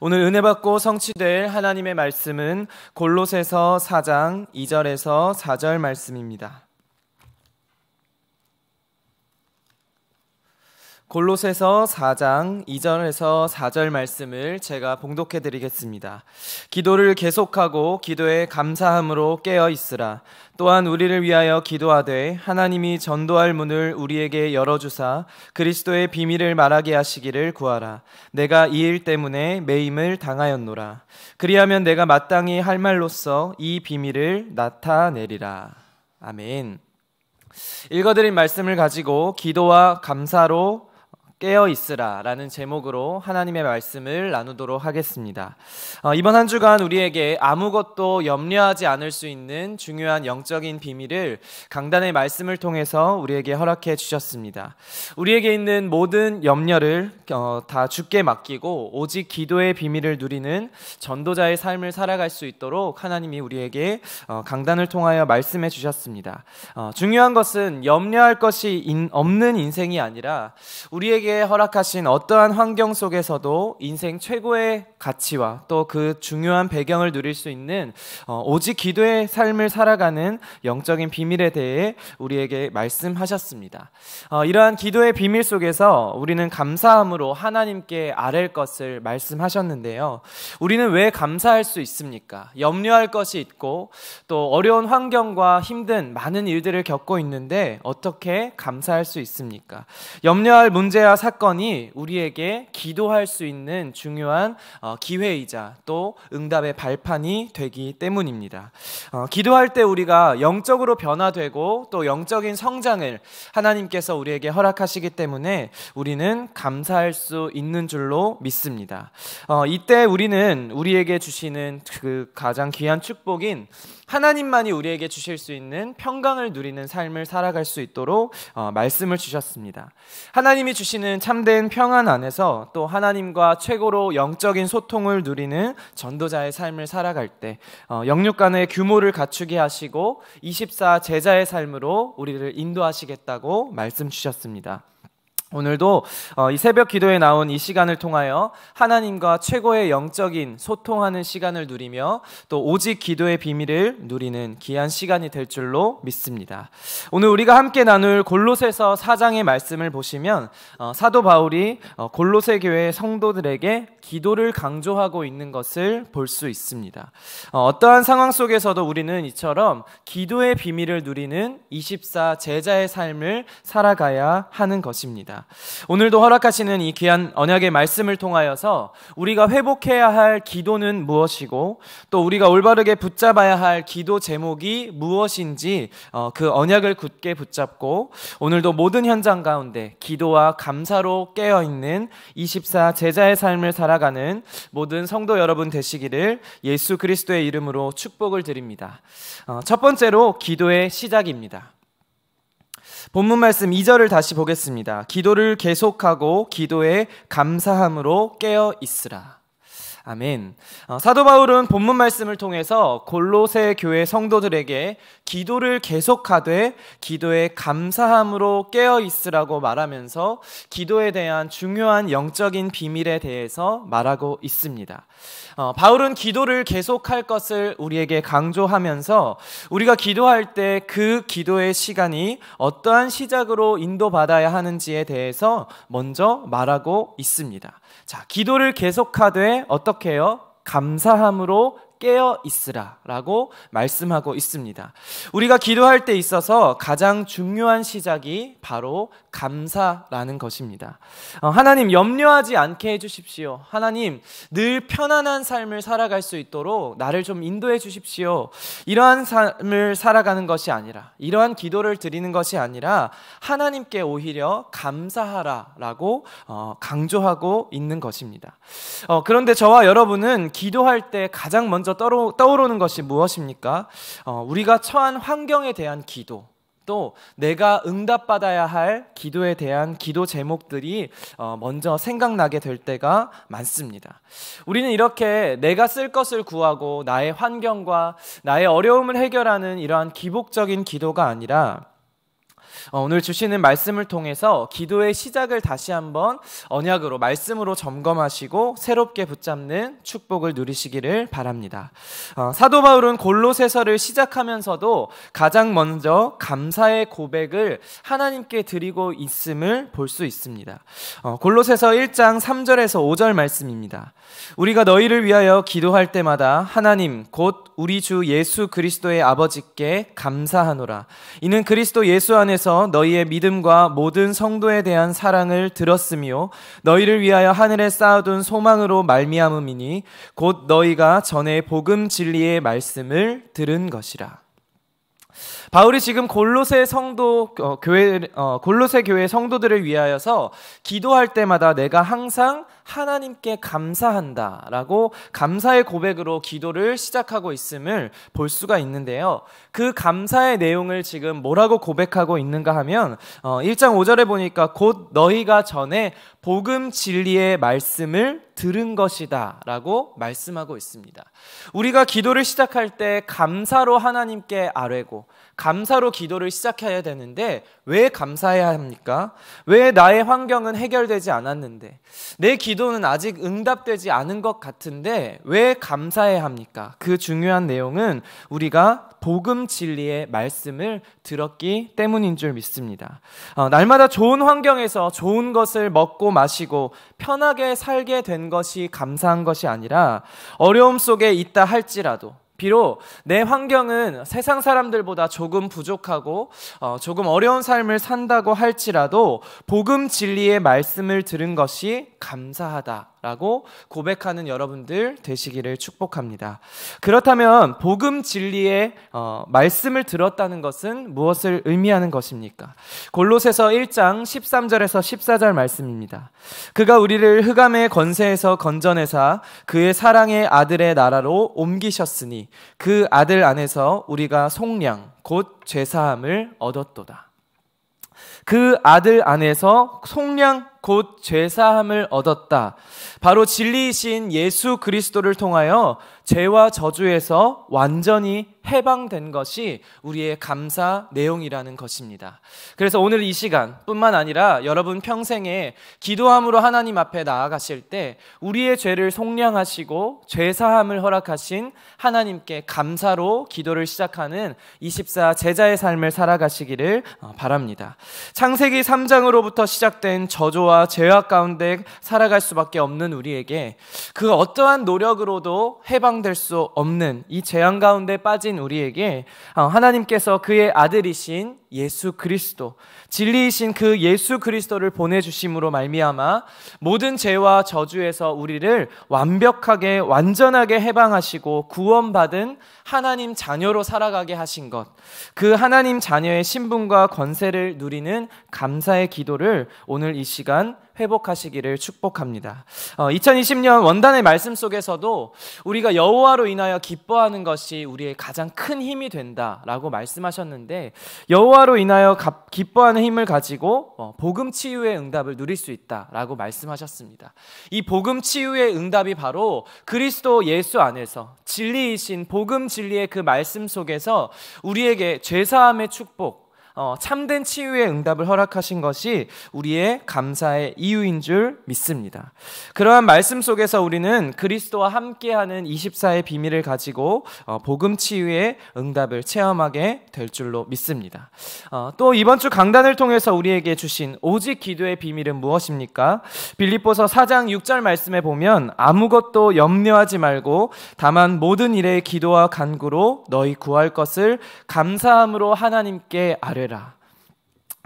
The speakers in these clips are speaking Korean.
오늘 은혜 받고 성취될 하나님의 말씀은 골로새서 4장 2절에서 4절 말씀입니다. 골로새서 4장 2절에서 4절 말씀을 제가 봉독해 드리겠습니다. 기도를 계속하고 기도에 감사함으로 깨어 있으라. 또한 우리를 위하여 기도하되 하나님이 전도할 문을 우리에게 열어 주사 그리스도의 비밀을 말하게 하시기를 구하라. 내가 이 일 때문에 매임을 당하였노라. 그리하면 내가 마땅히 할 말로써 이 비밀을 나타내리라. 아멘. 읽어드린 말씀을 가지고 기도와 감사로 깨어 있으라라는 제목으로 하나님의 말씀을 나누도록 하겠습니다. 어, 이번 한 주간 우리에게 아무것도 염려하지 않을 수 있는 중요한 영적인 비밀을 강단의 말씀을 통해서 우리에게 허락해 주셨습니다. 우리에게 있는 모든 염려를 어, 다 주께 맡기고 오직 기도의 비밀을 누리는 전도자의 삶을 살아갈 수 있도록 하나님이 우리에게 어, 강단을 통하여 말씀해 주셨습니다. 어, 중요한 것은 염려할 것이 인, 없는 인생이 아니라 우리에게 우리에게 허락하신 어떠한 환경 속에서도 인생 최고의 가치와 또 그 중요한 배경을 누릴 수 있는 어, 오직 기도의 삶을 살아가는 영적인 비밀에 대해 우리에게 말씀하셨습니다. 어, 이러한 기도의 비밀 속에서 우리는 감사함으로 하나님께 아랠 것을 말씀하셨는데요. 우리는 왜 감사할 수 있습니까? 염려할 것이 있고 또 어려운 환경과 힘든 많은 일들을 겪고 있는데 어떻게 감사할 수 있습니까? 염려할 문제와 사건이 우리에게 기도할 수 있는 중요한 어, 기회이자 또 응답의 발판이 되기 때문입니다. 어, 기도할 때 우리가 영적으로 변화되고 또 영적인 성장을 하나님께서 우리에게 허락하시기 때문에 우리는 감사할 수 있는 줄로 믿습니다. 어, 이때 우리는 우리에게 주시는 그 가장 귀한 축복인 하나님만이 우리에게 주실 수 있는 평강을 누리는 삶을 살아갈 수 있도록 어, 말씀을 주셨습니다. 하나님이 주시는 참된 평안 안에서 또 하나님과 최고로 영적인 소통을 누리는 전도자의 삶을 살아갈 때 어, 영육 간의 규모를 갖추게 하시고 24 제자의 삶으로 우리를 인도하시겠다고 말씀 주셨습니다. 오늘도 어, 이 새벽 기도에 나온 이 시간을 통하여 하나님과 최고의 영적인 소통하는 시간을 누리며 또 오직 기도의 비밀을 누리는 귀한 시간이 될 줄로 믿습니다. 오늘 우리가 함께 나눌 골로새서 4장의 말씀을 보시면 어, 사도 바울이 어, 골로새 교회 성도들에게 기도를 강조하고 있는 것을 볼 수 있습니다. 어, 떠한 상황 속에서도 우리는 이처럼 기도의 비밀을 누리는 24 제자의 삶을 살아가야 하는 것입니다. 오늘도 허락하시는 이 귀한 언약의 말씀을 통하여서 우리가 회복해야 할 기도는 무엇이고 또 우리가 올바르게 붙잡아야 할 기도 제목이 무엇인지 어, 그 언약을 굳게 붙잡고 오늘도 모든 현장 가운데 기도와 감사로 깨어있는 24 제자의 삶을 살아 살아가는 모든 성도 여러분 되시기를 예수 그리스도의 이름으로 축복을 드립니다. 어, 첫 번째로 기도의 시작입니다. 본문 말씀 2절을 다시 보겠습니다. 기도를 계속하고 기도에 감사함으로 깨어 있으라. 아멘. 어, 사도 바울은 본문 말씀을 통해서 골로새 교회 성도들에게 기도를 계속하되 기도에 감사함으로 깨어 있으라고 말하면서 기도에 대한 중요한 영적인 비밀에 대해서 말하고 있습니다. 어, 바울은 기도를 계속할 것을 우리에게 강조하면서 우리가 기도할 때 그 기도의 시간이 어떠한 시작으로 인도받아야 하는지에 대해서 먼저 말하고 있습니다. 자, 기도를 계속하되 어떻게 해요? 감사함으로 깨어 있으라 라고 말씀하고 있습니다. 우리가 기도할 때 있어서 가장 중요한 시작이 바로 감사라는 것입니다. 어, 하나님 염려하지 않게 해주십시오. 하나님 늘 편안한 삶을 살아갈 수 있도록 나를 좀 인도해 주십시오. 이러한 삶을 살아가는 것이 아니라 이러한 기도를 드리는 것이 아니라 하나님께 오히려 감사하라 라고 어, 강조하고 있는 것입니다. 어, 그런데 저와 여러분은 기도할 때 가장 먼저 먼저 떠오르, 는 것이 무엇입니까? 어, 우리가 처한 환경에 대한 기도, 또 내가 응답받아야 할 기도에 대한 기도 제목들이 어, 먼저 생각나게 될 때가 많습니다. 우리는 이렇게 내가 쓸 것을 구하고 나의 환경과 나의 어려움을 해결하는 이러한 기복적인 기도가 아니라 어, 오늘 주시는 말씀을 통해서 기도의 시작을 다시 한번 언약으로 말씀으로 점검하시고 새롭게 붙잡는 축복을 누리시기를 바랍니다. 어, 사도 바울은 골로새서를 시작하면서도 가장 먼저 감사의 고백을 하나님께 드리고 있음을 볼 수 있습니다. 어, 골로새서 1장 3절에서 5절 말씀입니다. 우리가 너희를 위하여 기도할 때마다 하나님 곧 우리 주 예수 그리스도의 아버지께 감사하노라. 이는 그리스도 예수 안에서 하나서 너희의 믿음과 모든 성도에 대한 사랑을 들었으며 너희를 위하여 하늘에 쌓아둔 소망으로 말미암음이니 곧 너희가 전에 복음 진리의 말씀을 들은 것이라. 바울이 지금 골로새 성도 어, 교회 어, 골로새 교회 성도들을 위하여서 기도할 때마다 내가 항상 하나님께 감사한다 라고 감사의 고백으로 기도를 시작하고 있음을 볼 수가 있는데요. 그 감사의 내용을 지금 뭐라고 고백하고 있는가 하면 어, 1장 5절에 보니까 곧 너희가 전에 복음 진리의 말씀을 들은 것이다 라고 말씀하고 있습니다. 우리가 기도를 시작할 때 감사로 하나님께 아뢰고 감사로 기도를 시작해야 되는데 왜 감사해야 합니까? 왜 나의 환경은 해결되지 않았는데 내 기, 도 기도는 아직 응답되지 않은 것 같은데 왜 감사해야 합니까? 그 중요한 내용은 우리가 복음 진리의 말씀을 들었기 때문인 줄 믿습니다. 어, 날마다 좋은 환경에서 좋은 것을 먹고 마시고 편하게 살게 된 것이 감사한 것이 아니라 어려움 속에 있다 할지라도 비록 내 환경은 세상 사람들보다 조금 부족하고 어, 조금 어려운 삶을 산다고 할지라도 복음 진리의 말씀을 들은 것이 감사하다. 라고 고백하는 여러분들 되시기를 축복합니다. 그렇다면 복음 진리의 어, 말씀을 들었다는 것은 무엇을 의미하는 것입니까? 골로새서 1장 13절에서 14절 말씀입니다. 그가 우리를 흑암의 권세에서 건져내사 그의 사랑의 아들의 나라로 옮기셨으니 그 아들 안에서 우리가 속량 곧 죄사함을 얻었도다. 그 아들 안에서 속량 곧 죄사함을 얻었다. 바로 진리이신 예수 그리스도를 통하여 죄와 저주에서 완전히 해방된 것이 우리의 감사 내용이라는 것입니다. 그래서 오늘 이 시간뿐만 아니라 여러분 평생에 기도함으로 하나님 앞에 나아가실 때 우리의 죄를 속량하시고 죄 사함을 허락하신 하나님께 감사로 기도를 시작하는 24 제자의 삶을 살아가시기를 어, 바랍니다. 창세기 3장으로부터 시작된 저조와 죄악 가운데 살아갈 수밖에 없는 우리에게 그 어떠한 노력으로도 해방될 수 없는 이 재앙 가운데 빠진 하신 우리에게 어, 하나님께서 그의 아들이신 예수 그리스도 진리이신 그 예수 그리스도를 보내 주심으로 말미암아 모든 죄와 저주에서 우리를 완벽하게 완전하게 해방하시고 구원받은 하나님 자녀로 살아가게 하신 것. 그 하나님 자녀의 신분과 권세를 누리는 감사의 기도를 오늘 이 시간 회복하시기를 축복합니다. 어, 2020년 원단의 말씀 속에서도 우리가 여호와로 인하여 기뻐하는 것이 우리의 가장 큰 힘이 된다라고 말씀하셨는데 여호와로 인하여 가, 기뻐하는 힘을 가지고 어, 복음 치유의 응답을 누릴 수 있다라고 말씀하셨습니다. 이 복음 치유의 응답이 바로 그리스도 예수 안에서 진리이신 복음 진리의 그 말씀 속에서 우리에게 죄 사함의 축복 어, 참된 치유의 응답을 허락하신 것이 우리의 감사의 이유인 줄 믿습니다. 그러한 말씀 속에서 우리는 그리스도와 함께하는 24의 비밀을 가지고 어, 복음 치유의 응답을 체험하게 될 줄로 믿습니다. 어, 또 이번 주 강단을 통해서 우리에게 주신 오직 기도의 비밀은 무엇입니까? 빌립보서 4장 6절 말씀에 보면 아무것도 염려하지 말고 다만 모든 일에 기도와 간구로 너희 구할 것을 감사함으로 하나님께 아뢰 노래라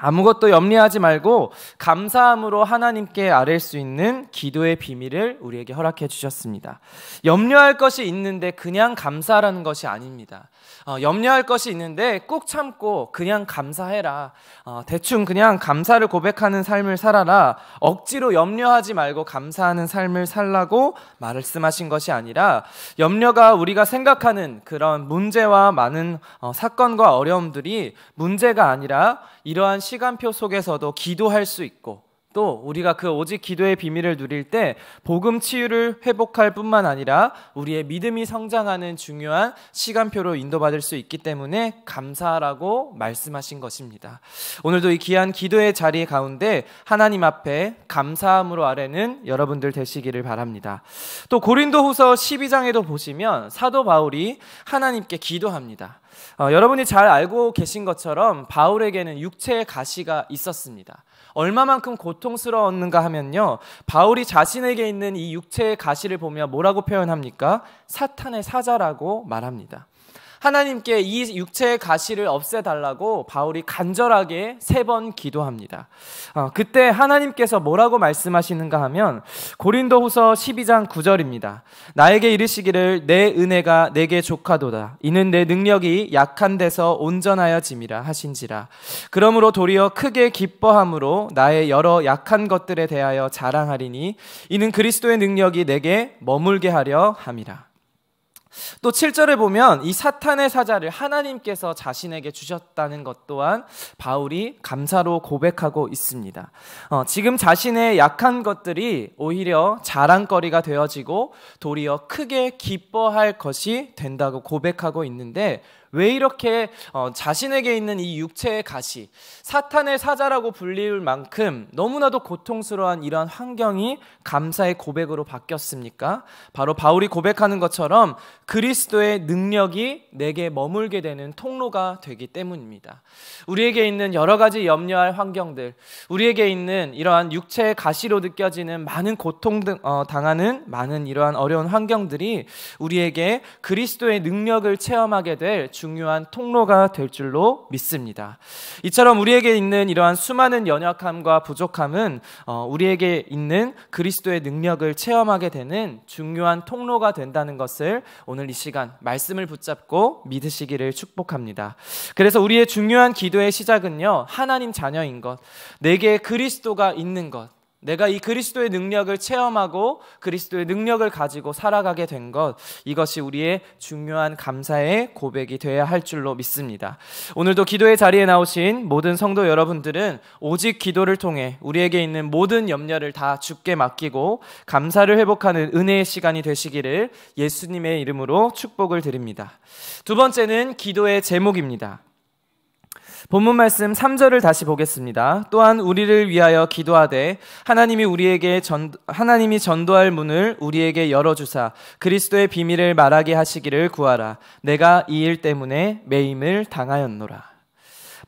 아무것도 염려하지 말고 감사함으로 하나님께 아랠 수 있는 기도의 비밀을 우리에게 허락해 주셨습니다. 염려할 것이 있는데 그냥 감사라는 것이 아닙니다. 어, 염려할 것이 있는데 꾹 참고 그냥 감사해라. 어, 대충 그냥 감사를 고백하는 삶을 살아라. 억지로 염려하지 말고 감사하는 삶을 살라고 말씀하신 것이 아니라 염려가 우리가 생각하는 그런 문제와 많은 어, 사건과 어려움들이 문제가 아니라 이러한 시간표 속에서도 기도할 수 있고 또 우리가 그 오직 기도의 비밀을 누릴 때 복음 치유를 회복할 뿐만 아니라 우리의 믿음이 성장하는 중요한 시간표로 인도받을 수 있기 때문에 감사라고 하 말씀하신 것입니다. 오늘도 이 귀한 기도의 자리 가운데 하나님 앞에 감사함으로 아래는 여러분들 되시기를 바랍니다. 또 고린도후서 12장에도 보시면 사도 바울이 하나님께 기도합니다. 어, 여러분이 잘 알고 계신 것처럼 바울에게는 육체의 가시가 있었습니다. 얼마만큼 고통스러웠는가 하면요. 바울이 자신에게 있는 이 육체의 가시를 보며 뭐라고 표현합니까? 사탄의 사자라고 말합니다. 하나님께 이 육체의 가시를 없애달라고 바울이 간절하게 세 번 기도합니다. 어, 그때 하나님께서 뭐라고 말씀하시는가 하면 고린도후서 12장 9절입니다. 나에게 이르시기를 내 은혜가 내게 조카도다. 이는 내 능력이 약한 데서 온전하여짐이라 하신지라. 그러므로 도리어 크게 기뻐함으로 나의 여러 약한 것들에 대하여 자랑하리니 이는 그리스도의 능력이 내게 머물게 하려 함이라. 또 7절에 보면 이 사탄의 사자를 하나님께서 자신에게 주셨다는 것 또한 바울이 감사로 고백하고 있습니다. 어, 지금 자신의 약한 것들이 오히려 자랑거리가 되어지고 도리어 크게 기뻐할 것이 된다고 고백하고 있는데 왜 이렇게 어, 자신에게 있는 이 육체의 가시, 사탄의 사자라고 불릴 만큼 너무나도 고통스러운 이러한 환경이 감사의 고백으로 바뀌었습니까? 바로 바울이 고백하는 것처럼 그리스도의 능력이 내게 머물게 되는 통로가 되기 때문입니다. 우리에게 있는 여러 가지 염려할 환경들, 우리에게 있는 이러한 육체의 가시로 느껴지는 많은 고통 등 어, 당하는 많은 이러한 어려운 환경들이 우리에게 그리스도의 능력을 체험하게 될 중요한 통로가 될 줄로 믿습니다. 이처럼 우리에게 있는 이러한 수많은 연약함과 부족함은 어, 우리에게 있는 그리스도의 능력을 체험하게 되는 중요한 통로가 된다는 것을 오늘 이 시간 말씀을 붙잡고 믿으시기를 축복합니다. 그래서 우리의 중요한 기도의 시작은요, 하나님 자녀인 것, 내게 그리스도가 있는 것, 내가 이 그리스도의 능력을 체험하고 그리스도의 능력을 가지고 살아가게 된 것, 이것이 우리의 중요한 감사의 고백이 되어야 할 줄로 믿습니다. 오늘도 기도의 자리에 나오신 모든 성도 여러분들은 오직 기도를 통해 우리에게 있는 모든 염려를 다 죽게 맡기고 감사를 회복하는 은혜의 시간이 되시기를 예수님의 이름으로 축복을 드립니다. 두 번째는 기도의 제목입니다. 본문 말씀 3절을 다시 보겠습니다. 또한 우리를 위하여 기도하되 하나님이 우리에게 전, 하나님이 전도할 문을 우리에게 열어 주사 그리스도의 비밀을 말하게 하시기를 구하라. 내가 이 일 때문에 매임을 당하였노라.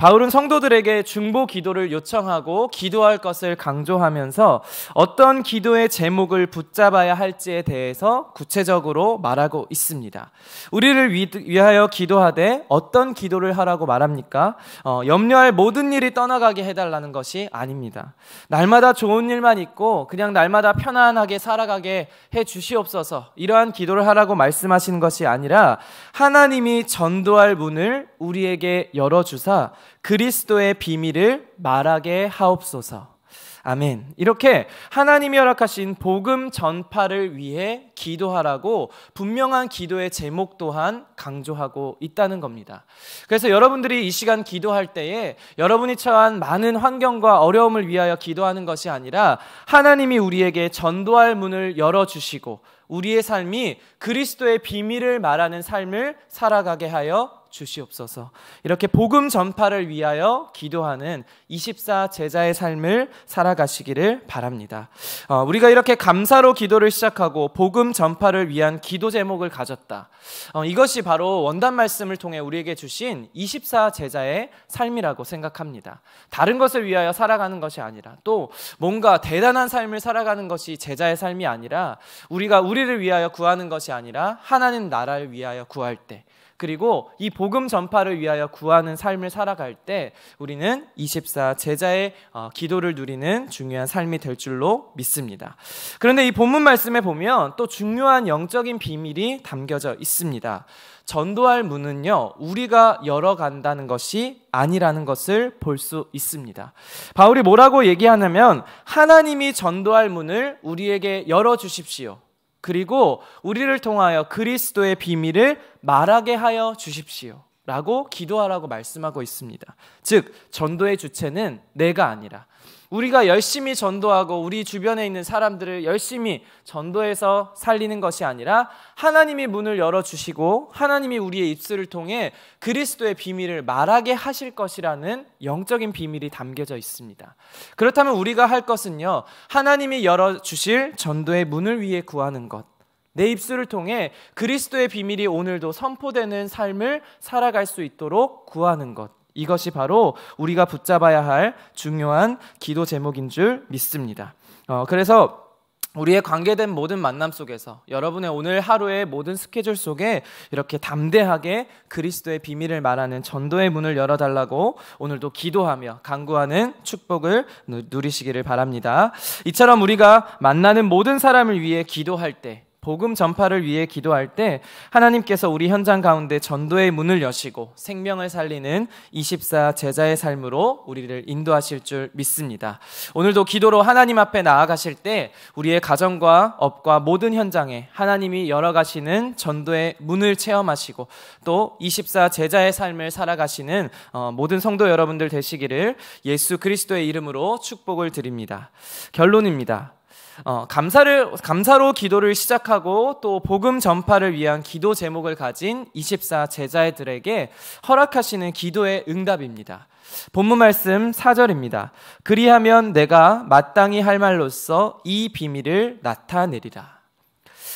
바울은 성도들에게 중보 기도를 요청하고 기도할 것을 강조하면서 어떤 기도의 제목을 붙잡아야 할지에 대해서 구체적으로 말하고 있습니다. 우리를 위하여 기도하되 어떤 기도를 하라고 말합니까? 어, 염려할 모든 일이 떠나가게 해달라는 것이 아닙니다. 날마다 좋은 일만 있고 그냥 날마다 편안하게 살아가게 해 주시옵소서 이러한 기도를 하라고 말씀하시는 것이 아니라 하나님이 전도할 문을 우리에게 열어주사 그리스도의 비밀을 말하게 하옵소서. 아멘. 이렇게 하나님이 허락하신 복음 전파를 위해 기도하라고 분명한 기도의 제목 또한 강조하고 있다는 겁니다. 그래서 여러분들이 이 시간 기도할 때에 여러분이 처한 많은 환경과 어려움을 위하여 기도하는 것이 아니라 하나님이 우리에게 전도할 문을 열어주시고 우리의 삶이 그리스도의 비밀을 말하는 삶을 살아가게 하여 주시옵소서. 이렇게 복음 전파를 위하여 기도하는 24 제자의 삶을 살아가시기를 바랍니다. 어, 우리가 이렇게 감사로 기도를 시작하고 복음 전파를 위한 기도 제목을 가졌다. 어, 이것이 바로 원단 말씀을 통해 우리에게 주신 24 제자의 삶이라고 생각합니다. 다른 것을 위하여 살아가는 것이 아니라 또 뭔가 대단한 삶을 살아가는 것이 제자의 삶이 아니라 우리가 우리를 위하여 구하는 것이 아니라 하나님 나라를 위하여 구할 때 그리고 이 복음 전파를 위하여 구하는 삶을 살아갈 때 우리는 24 제자의 어, 기도를 누리는 중요한 삶이 될 줄로 믿습니다. 그런데 이 본문 말씀에 보면 또 중요한 영적인 비밀이 담겨져 있습니다. 전도할 문은요, 우리가 열어간다는 것이 아니라는 것을 볼 수 있습니다. 바울이 뭐라고 얘기하냐면, 하나님이 전도할 문을 우리에게 열어주십시오. 그리고 우리를 통하여 그리스도의 비밀을 말하게 하여 주십시오. 라고 기도하라고 말씀하고 있습니다. 즉, 전도의 주체는 내가 아니라 우리가 열심히 전도하고 우리 주변에 있는 사람들을 열심히 전도해서 살리는 것이 아니라 하나님이 문을 열어주시고 하나님이 우리의 입술을 통해 그리스도의 비밀을 말하게 하실 것이라는 영적인 비밀이 담겨져 있습니다. 그렇다면 우리가 할 것은요, 하나님이 열어주실 전도의 문을 위해 구하는 것. 내 입술을 통해 그리스도의 비밀이 오늘도 선포되는 삶을 살아갈 수 있도록 구하는 것. 이것이 바로 우리가 붙잡아야 할 중요한 기도 제목인 줄 믿습니다. 어, 그래서 우리의 관계된 모든 만남 속에서 여러분의 오늘 하루의 모든 스케줄 속에 이렇게 담대하게 그리스도의 비밀을 말하는 전도의 문을 열어달라고 오늘도 기도하며 간구하는 축복을 누리시기를 바랍니다. 이처럼 우리가 만나는 모든 사람을 위해 기도할 때 복음 전파를 위해 기도할 때 하나님께서 우리 현장 가운데 전도의 문을 여시고 생명을 살리는 24 제자의 삶으로 우리를 인도하실 줄 믿습니다. 오늘도 기도로 하나님 앞에 나아가실 때 우리의 가정과 업과 모든 현장에 하나님이 열어가시는 전도의 문을 체험하시고 또 24 제자의 삶을 살아가시는 어, 모든 성도 여러분들 되시기를 예수 그리스도의 이름으로 축복을 드립니다. 결론입니다. 어, 감사를 감사로 기도를 시작하고 또 복음 전파를 위한 기도 제목을 가진 24 제자들에게 허락하시는 기도의 응답입니다. 본문 말씀 4절입니다. 그리하면 내가 마땅히 할 말로써 이 비밀을 나타내리라.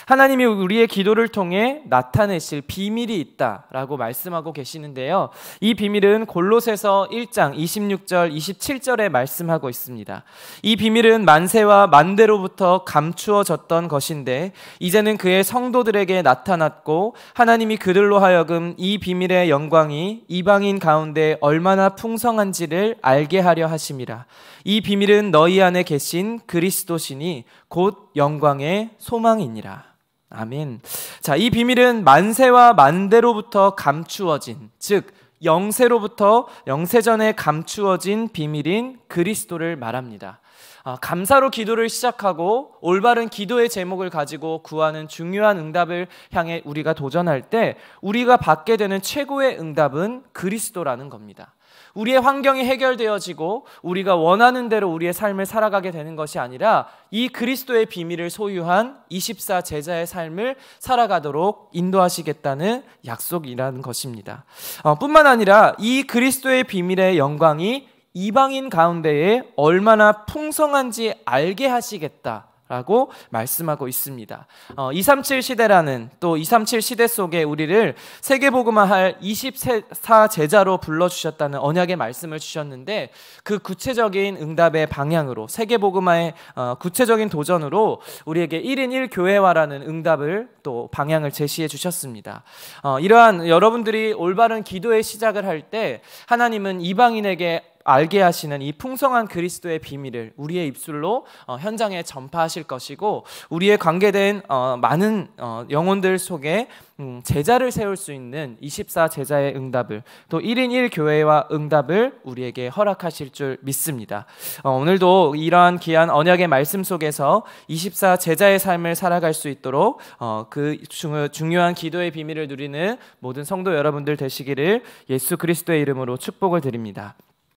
하나님이 우리의 기도를 통해 나타내실 비밀이 있다라고 말씀하고 계시는데요. 이 비밀은 골로새서 1장 26절 27절에 말씀하고 있습니다. 이 비밀은 만세와 만대로부터 감추어졌던 것인데 이제는 그의 성도들에게 나타났고 하나님이 그들로 하여금 이 비밀의 영광이 이방인 가운데 얼마나 풍성한지를 알게 하려 하심이라. 이 비밀은 너희 안에 계신 그리스도시니 곧 영광의 소망이니라. 아멘. 자, 이 비밀은 만세와 만대로부터 감추어진, 즉 영세로부터 영세전에 감추어진 비밀인 그리스도를 말합니다. 아, 감사로 기도를 시작하고 올바른 기도의 제목을 가지고 구하는 중요한 응답을 향해 우리가 도전할 때 우리가 받게 되는 최고의 응답은 그리스도라는 겁니다. 우리의 환경이 해결되어지고 우리가 원하는 대로 우리의 삶을 살아가게 되는 것이 아니라 이 그리스도의 비밀을 소유한 24 제자의 삶을 살아가도록 인도하시겠다는 약속이라는 것입니다. 어, 뿐만 아니라 이 그리스도의 비밀의 영광이 이방인 가운데에 얼마나 풍성한지 알게 하시겠다. 라고 말씀하고 있습니다. 어, 237 시대라는 또 237 시대 속에 우리를 세계복음화할 24 제자로 불러주셨다는 언약의 말씀을 주셨는데 그 구체적인 응답의 방향으로 세계복음화의 어, 구체적인 도전으로 우리에게 1인 1교회화라는 응답을 또 방향을 제시해 주셨습니다. 어, 이러한 여러분들이 올바른 기도의 시작을 할 때 하나님은 이방인에게 알게 하시는 이 풍성한 그리스도의 비밀을 우리의 입술로 어, 현장에 전파하실 것이고 우리의 관계된 어, 많은 어, 영혼들 속에 음, 제자를 세울 수 있는 24 제자의 응답을 또 1인 1교회와 응답을 우리에게 허락하실 줄 믿습니다. 어, 오늘도 이러한 귀한 언약의 말씀 속에서 24 제자의 삶을 살아갈 수 있도록 어, 그 중, 중요한 기도의 비밀을 누리는 모든 성도 여러분들 되시기를 예수 그리스도의 이름으로 축복을 드립니다.